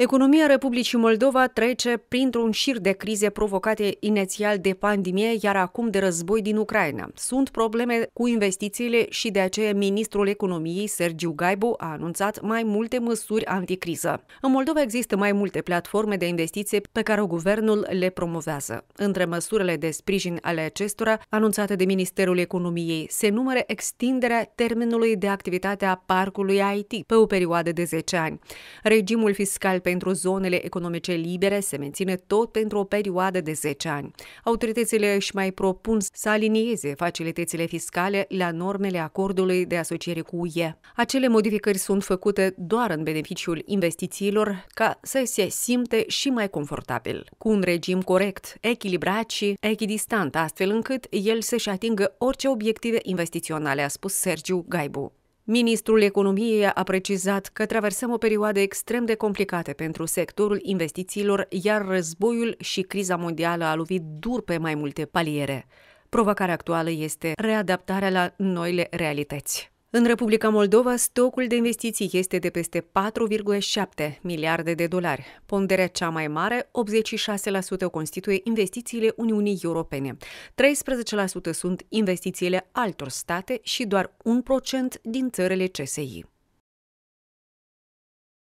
Economia Republicii Moldova trece printr-un șir de crize provocate inițial de pandemie, iar acum de război din Ucraina. Sunt probleme cu investițiile și de aceea ministrul economiei Sergiu Gaibu a anunțat mai multe măsuri anticriză. În Moldova există mai multe platforme de investiție pe care guvernul le promovează. Între măsurile de sprijin ale acestora anunțate de Ministerul Economiei se numără extinderea termenului de activitate a parcului IT pe o perioadă de 10 ani. Regimul fiscal pe pentru zonele economice libere se menține tot pentru o perioadă de 10 ani. Autoritățile își mai propun să alinieze facilitățile fiscale la normele acordului de asociere cu UE. Acele modificări sunt făcute doar în beneficiul investițiilor ca să se simte și mai confortabil, cu un regim corect, echilibrat și echidistant, astfel încât el să-și atingă orice obiective investiționale, a spus Sergiu Gaibu. Ministrul Economiei a precizat că traversăm o perioadă extrem de complicată pentru sectorul investițiilor, iar războiul și criza mondială a lovit dur pe mai multe paliere. Provocarea actuală este readaptarea la noile realități. În Republica Moldova, stocul de investiții este de peste 4,7 miliarde de dolari. Ponderea cea mai mare, 86%, o constituie investițiile Uniunii Europene, 13% sunt investițiile altor state și doar 1% din țările CSI.